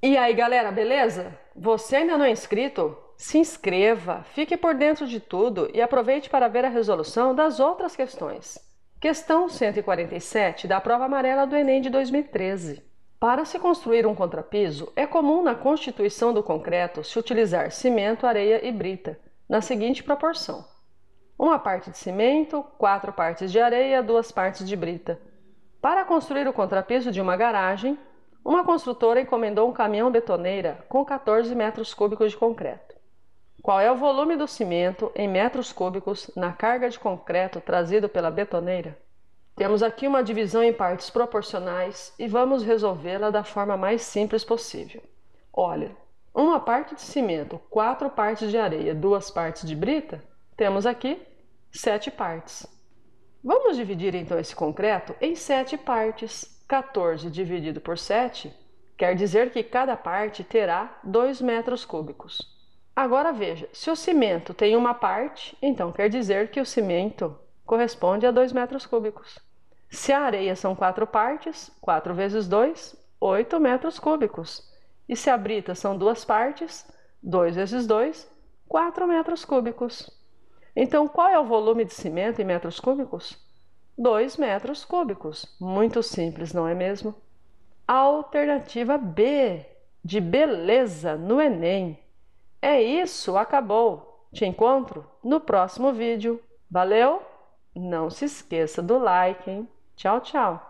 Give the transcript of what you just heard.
E aí, galera, beleza? Você ainda não é inscrito? Se inscreva, fique por dentro de tudo e aproveite para ver a resolução das outras questões. Questão 147 da prova amarela do Enem de 2013. Para se construir um contrapiso, é comum na constituição do concreto se utilizar cimento, areia e brita, na seguinte proporção: uma parte de cimento, quatro partes de areia, duas partes de brita. Para construir o contrapiso de uma garagem, uma construtora encomendou um caminhão betoneira com 14 metros cúbicos de concreto. Qual é o volume do cimento em metros cúbicos na carga de concreto trazido pela betoneira? Temos aqui uma divisão em partes proporcionais e vamos resolvê-la da forma mais simples possível. Olha, uma parte de cimento, quatro partes de areia, duas partes de brita, temos aqui sete partes. Vamos dividir então esse concreto em sete partes. 14 dividido por 7 quer dizer que cada parte terá 2 metros cúbicos. Agora veja, se o cimento tem uma parte, então quer dizer que o cimento corresponde a 2 metros cúbicos. Se a areia são quatro partes, 4 vezes 2, 8 metros cúbicos. E se a brita são duas partes, 2 vezes 2, 4 metros cúbicos. Então, qual é o volume de cimento em metros cúbicos? 2 metros cúbicos. Muito simples, não é mesmo? Alternativa B, de beleza no Enem. É isso, acabou. Te encontro no próximo vídeo. Valeu? Não se esqueça do like, hein? Tchau, tchau.